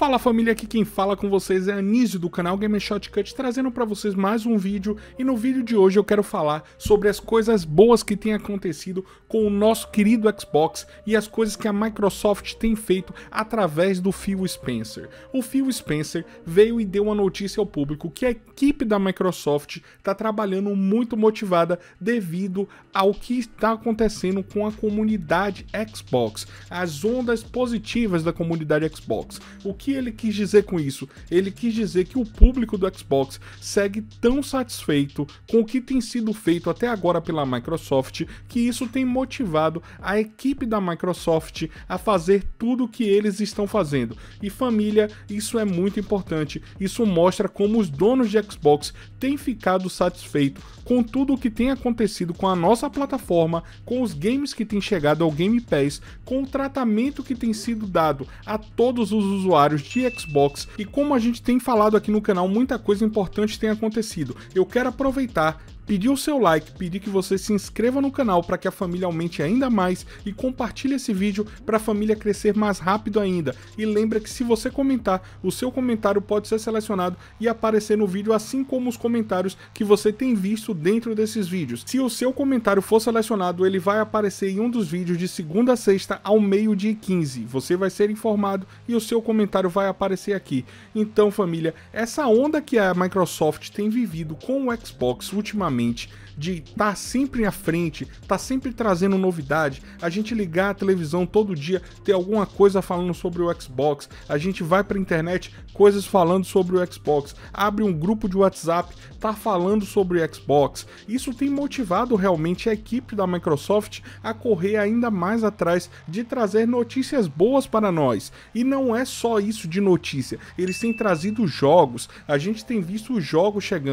Fala família, aqui quem fala com vocês é Anísio do canal Gamer Shotcut, trazendo para vocês mais um vídeo e no vídeo de hoje eu quero falar sobre as coisas boas que tem acontecido com o nosso querido Xbox e as coisas que a Microsoft tem feito através do Phil Spencer. O Phil Spencer veio e deu uma notícia ao público que a equipe da Microsoft está trabalhando muito motivada devido ao que está acontecendo com a comunidade Xbox, as ondas positivas da comunidade Xbox. O que que ele quis dizer com isso? Ele quis dizer que o público do Xbox segue tão satisfeito com o que tem sido feito até agora pela Microsoft que isso tem motivado a equipe da Microsoft a fazer tudo o que eles estão fazendo. E família, isso é muito importante. Isso mostra como os donos de Xbox têm ficado satisfeitos com tudo o que tem acontecido com a nossa plataforma, com os games que têm chegado ao Game Pass, com o tratamento que tem sido dado a todos os usuários de Xbox e como a gente tem falado aqui no canal, muita coisa importante tem acontecido. Eu quero aproveitar pedir o seu like, pedir que você se inscreva no canal para que a família aumente ainda mais e compartilhe esse vídeo para a família crescer mais rápido ainda. E lembra que se você comentar, o seu comentário pode ser selecionado e aparecer no vídeo assim como os comentários que você tem visto dentro desses vídeos. Se o seu comentário for selecionado, ele vai aparecer em um dos vídeos de segunda a sexta ao meio-dia 15. Você vai ser informado e o seu comentário vai aparecer aqui. Então, família, essa onda que a Microsoft tem vivido com o Xbox ultimamente realmente de estar tá sempre à frente, tá sempre trazendo novidade, a gente ligar a televisão todo dia, ter alguma coisa falando sobre o Xbox, a gente vai para a internet, coisas falando sobre o Xbox, abre um grupo de WhatsApp, tá falando sobre o Xbox. Isso tem motivado realmente a equipe da Microsoft a correr ainda mais atrás de trazer notícias boas para nós. E não é só isso de notícia, eles têm trazido jogos, a gente tem visto os jogos chegando,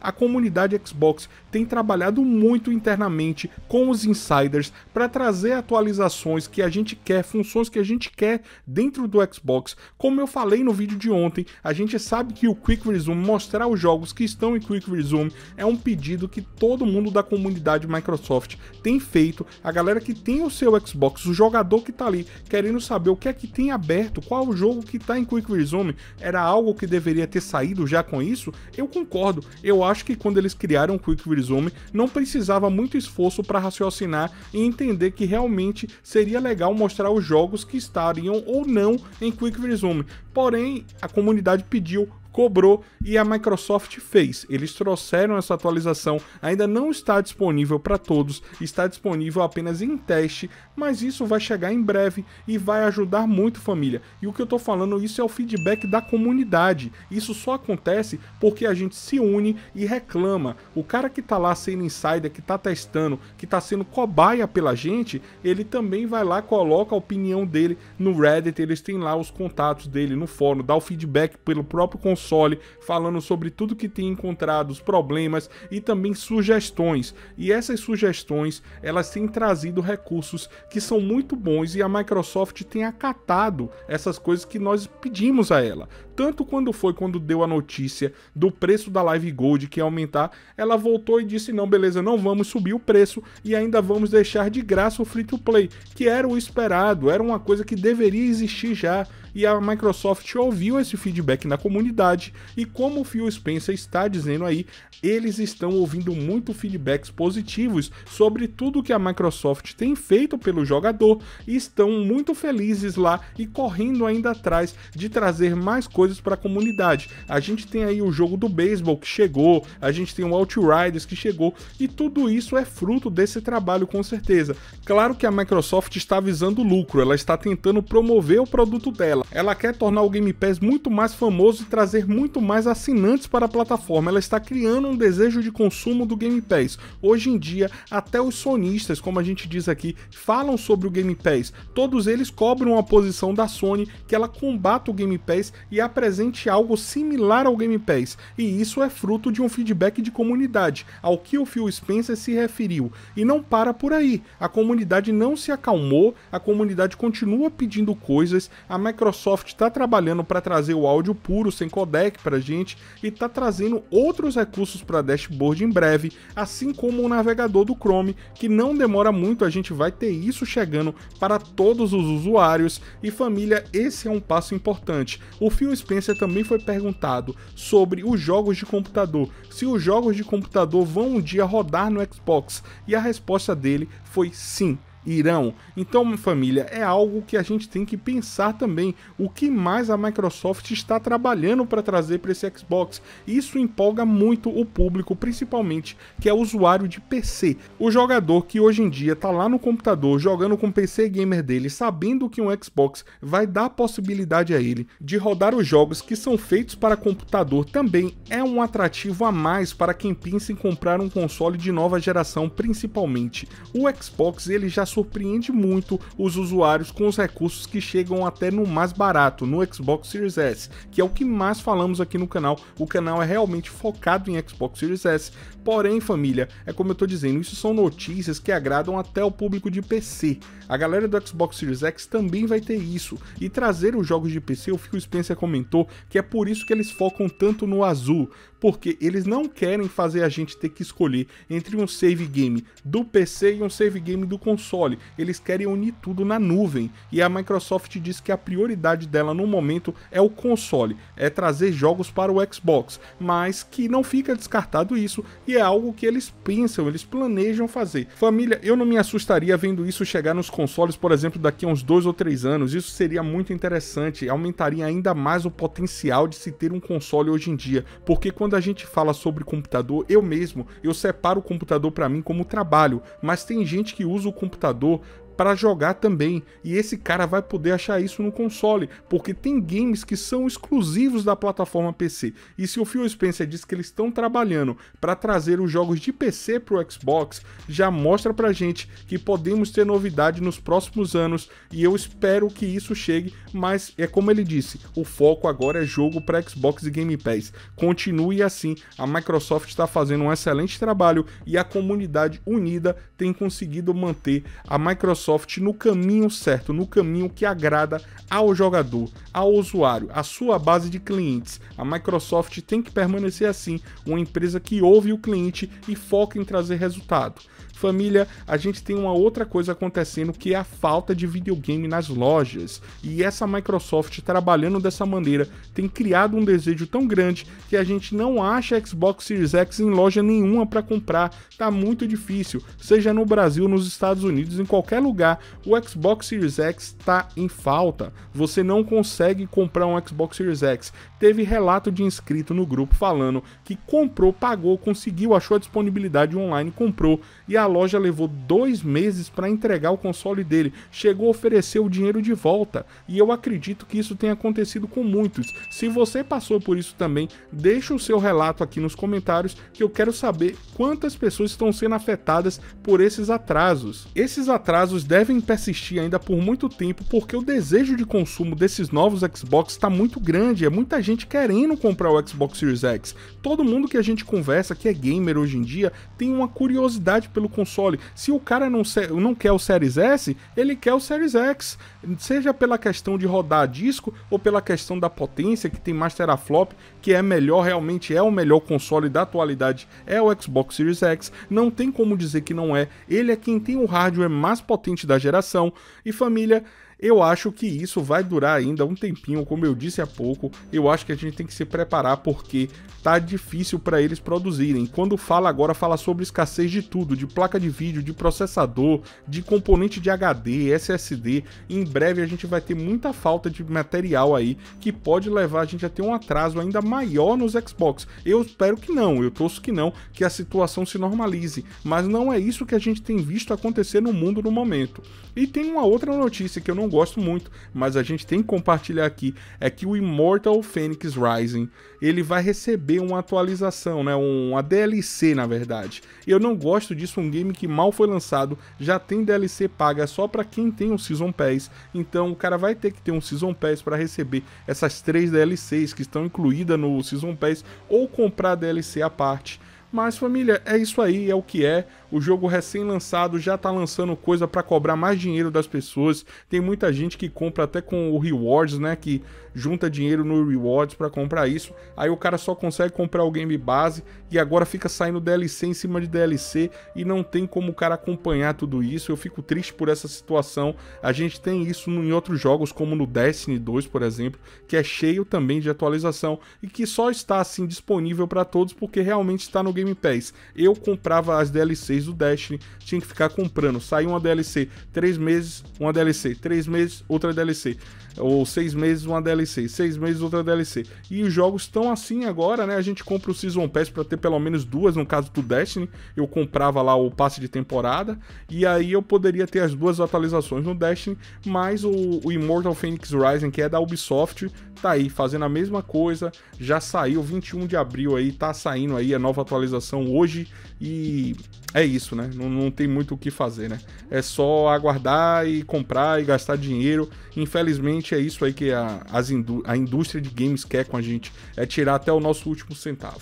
a comunidade Xbox tem trazido trabalhado muito internamente com os insiders para trazer atualizações que a gente quer, funções que a gente quer dentro do Xbox. Como eu falei no vídeo de ontem, a gente sabe que o Quick Resume, mostrar os jogos que estão em Quick Resume, é um pedido que todo mundo da comunidade Microsoft tem feito. A galera que tem o seu Xbox, o jogador que está ali querendo saber o que é que tem aberto, qual o jogo que está em Quick Resume, era algo que deveria ter saído já com isso? Eu concordo. Eu acho que quando eles criaram o Quick Resume, filme não precisava muito esforço para raciocinar e entender que realmente seria legal mostrar os jogos que estariam ou não em Quick Resume. Porém, a comunidade pediu cobrou e a Microsoft fez. Eles trouxeram essa atualização, ainda não está disponível para todos, está disponível apenas em teste, mas isso vai chegar em breve e vai ajudar muito família. E o que eu estou falando, isso é o feedback da comunidade. Isso só acontece porque a gente se une e reclama. O cara que está lá sendo insider, que está testando, que está sendo cobaia pela gente, ele também vai lá, coloca a opinião dele no Reddit, eles têm lá os contatos dele no fórum, dá o feedback pelo próprio consumidor console, falando sobre tudo que tem encontrado, os problemas e também sugestões. E essas sugestões, elas têm trazido recursos que são muito bons e a Microsoft tem acatado essas coisas que nós pedimos a ela. Tanto quando foi quando deu a notícia do preço da Live Gold que ia aumentar, ela voltou e disse: "Não, beleza, não vamos subir o preço e ainda vamos deixar de graça o free to play", que era o esperado, era uma coisa que deveria existir já e a Microsoft ouviu esse feedback na comunidade e como o Phil Spencer está dizendo aí, eles estão ouvindo muito feedbacks positivos sobre tudo que a Microsoft tem feito pelo jogador e estão muito felizes lá e correndo ainda atrás de trazer mais coisas para a comunidade. A gente tem aí o jogo do beisebol que chegou, a gente tem o Outriders que chegou e tudo isso é fruto desse trabalho com certeza. Claro que a Microsoft está visando lucro, ela está tentando promover o produto dela dela. Ela quer tornar o Game Pass muito mais famoso e trazer muito mais assinantes para a plataforma. Ela está criando um desejo de consumo do Game Pass. Hoje em dia, até os sonistas, como a gente diz aqui, falam sobre o Game Pass. Todos eles cobram a posição da Sony que ela combata o Game Pass e apresente algo similar ao Game Pass. E isso é fruto de um feedback de comunidade, ao que o Phil Spencer se referiu. E não para por aí. A comunidade não se acalmou, a comunidade continua pedindo coisas, a Microsoft Microsoft está trabalhando para trazer o áudio puro sem codec para a gente e está trazendo outros recursos para dashboard em breve, assim como o navegador do Chrome, que não demora muito, a gente vai ter isso chegando para todos os usuários e família, esse é um passo importante. O Phil Spencer também foi perguntado sobre os jogos de computador, se os jogos de computador vão um dia rodar no Xbox, e a resposta dele foi sim irão. Então, minha família, é algo que a gente tem que pensar também. O que mais a Microsoft está trabalhando para trazer para esse Xbox? Isso empolga muito o público, principalmente que é usuário de PC. O jogador que hoje em dia está lá no computador jogando com o PC gamer dele, sabendo que um Xbox vai dar a possibilidade a ele de rodar os jogos que são feitos para computador, também é um atrativo a mais para quem pensa em comprar um console de nova geração, principalmente. O Xbox ele já surpreende muito os usuários com os recursos que chegam até no mais barato, no Xbox Series S, que é o que mais falamos aqui no canal. O canal é realmente focado em Xbox Series S. Porém, família, é como eu tô dizendo, isso são notícias que agradam até o público de PC. A galera do Xbox Series X também vai ter isso. E trazer os jogos de PC, o Phil Spencer comentou que é por isso que eles focam tanto no azul, porque eles não querem fazer a gente ter que escolher entre um save game do PC e um save game do console console, eles querem unir tudo na nuvem. E a Microsoft diz que a prioridade dela no momento é o console, é trazer jogos para o Xbox, mas que não fica descartado isso e é algo que eles pensam, eles planejam fazer. Família, eu não me assustaria vendo isso chegar nos consoles, por exemplo, daqui a uns dois ou três anos. Isso seria muito interessante, aumentaria ainda mais o potencial de se ter um console hoje em dia, porque quando a gente fala sobre computador, eu mesmo, eu separo o computador para mim como trabalho, mas tem gente que usa o computador computador para jogar também. E esse cara vai poder achar isso no console, porque tem games que são exclusivos da plataforma PC. E se o Phil Spencer diz que eles estão trabalhando para trazer os jogos de PC para o Xbox, já mostra para gente que podemos ter novidade nos próximos anos e eu espero que isso chegue, mas é como ele disse, o foco agora é jogo para Xbox e Game Pass. Continue assim, a Microsoft está fazendo um excelente trabalho e a comunidade unida tem conseguido manter a Microsoft Microsoft no caminho certo, no caminho que agrada ao jogador, ao usuário, à sua base de clientes. A Microsoft tem que permanecer assim, uma empresa que ouve o cliente e foca em trazer resultado. Família, a gente tem uma outra coisa acontecendo que é a falta de videogame nas lojas. E essa Microsoft trabalhando dessa maneira tem criado um desejo tão grande que a gente não acha Xbox Series X em loja nenhuma para comprar. Tá muito difícil, seja no Brasil, nos Estados Unidos, em qualquer lugar. O Xbox Series X tá em falta. Você não consegue comprar um Xbox Series X teve relato de inscrito no grupo falando que comprou, pagou, conseguiu, achou a disponibilidade online, comprou e a loja levou dois meses para entregar o console dele. Chegou a oferecer o dinheiro de volta e eu acredito que isso tenha acontecido com muitos. Se você passou por isso também, deixa o seu relato aqui nos comentários que eu quero saber quantas pessoas estão sendo afetadas por esses atrasos. Esses atrasos devem persistir ainda por muito tempo porque o desejo de consumo desses novos Xbox está muito grande, é muita gente gente querendo comprar o Xbox Series X. Todo mundo que a gente conversa, que é gamer hoje em dia, tem uma curiosidade pelo console. Se o cara não, não quer o Series S, ele quer o Series X. Seja pela questão de rodar disco ou pela questão da potência, que tem mais teraflop, que é melhor, realmente é o melhor console da atualidade, é o Xbox Series X. Não tem como dizer que não é. Ele é quem tem o hardware mais potente da geração. E família, eu acho que isso vai durar ainda um tempinho, como eu disse há pouco. Eu acho que a gente tem que se preparar porque tá difícil para eles produzirem. Quando fala agora, fala sobre escassez de tudo, de placa de vídeo, de processador, de componente de HD, SSD. Em breve a gente vai ter muita falta de material aí que pode levar a gente a ter um atraso ainda maior nos Xbox. Eu espero que não, eu torço que não, que a situação se normalize, mas não é isso que a gente tem visto acontecer no mundo no momento. E tem uma outra notícia que eu não gosto muito, mas a gente tem que compartilhar aqui, é que o Immortal Phoenix Rising, ele vai receber uma atualização, né, uma DLC na verdade. Eu não gosto disso, um game que mal foi lançado, já tem DLC paga só para quem tem o um Season Pass, então o cara vai ter que ter um Season Pass para receber essas três DLCs que estão incluídas no Season Pass ou comprar DLC à parte. Mas família, é isso aí, é o que é. O jogo recém-lançado já tá lançando coisa para cobrar mais dinheiro das pessoas. Tem muita gente que compra até com o rewards, né, que junta dinheiro no rewards para comprar isso. Aí o cara só consegue comprar o game base e agora fica saindo DLC em cima de DLC e não tem como o cara acompanhar tudo isso. Eu fico triste por essa situação. A gente tem isso em outros jogos, como no Destiny 2, por exemplo, que é cheio também de atualização e que só está assim disponível para todos porque realmente está no Game Pass. Eu comprava as DLCs mês do Destiny, tinha que ficar comprando. Saiu uma DLC, três meses, uma DLC, três meses, outra DLC. Ou seis meses, uma DLC, seis meses, outra DLC. E os jogos estão assim agora, né? A gente compra o Season Pass para ter pelo menos duas, no caso do Destiny. Né? Eu comprava lá o passe de temporada. E aí eu poderia ter as duas atualizações no Destiny, mais o, o Immortal Phoenix Rising, que é da Ubisoft, tá aí fazendo a mesma coisa, já saiu 21 de abril aí, tá saindo aí a nova atualização hoje e é isso, né? Não, não tem muito o que fazer, né? É só aguardar e comprar e gastar dinheiro. Infelizmente é isso aí que a, as indú a indústria de games quer com a gente, é tirar até o nosso último centavo.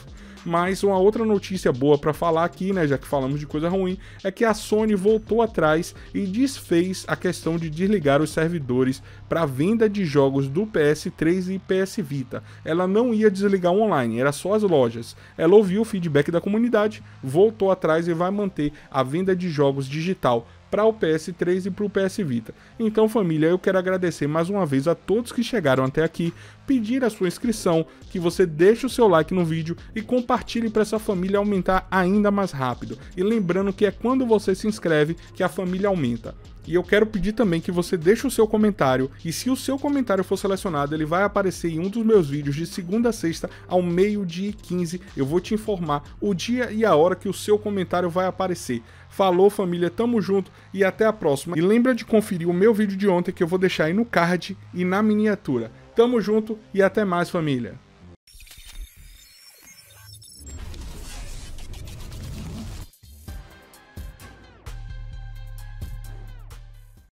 Mas uma outra notícia boa para falar aqui, né, já que falamos de coisa ruim, é que a Sony voltou atrás e desfez a questão de desligar os servidores para venda de jogos do PS3 e PS Vita. Ela não ia desligar online, era só as lojas. Ela ouviu o feedback da comunidade, voltou atrás e vai manter a venda de jogos digital para o PS3 e para o PS Vita. Então, família, eu quero agradecer mais uma vez a todos que chegaram até aqui, pedir a sua inscrição, que você deixe o seu like no vídeo e compartilhe para essa família aumentar ainda mais rápido. E lembrando que é quando você se inscreve que a família aumenta. E eu quero pedir também que você deixe o seu comentário e se o seu comentário for selecionado, ele vai aparecer em um dos meus vídeos de segunda a sexta ao meio-dia e 15. Eu vou te informar o dia e a hora que o seu comentário vai aparecer. Falou família, tamo junto e até a próxima. E lembra de conferir o meu vídeo de ontem que eu vou deixar aí no card e na miniatura. Tamo junto e até mais família.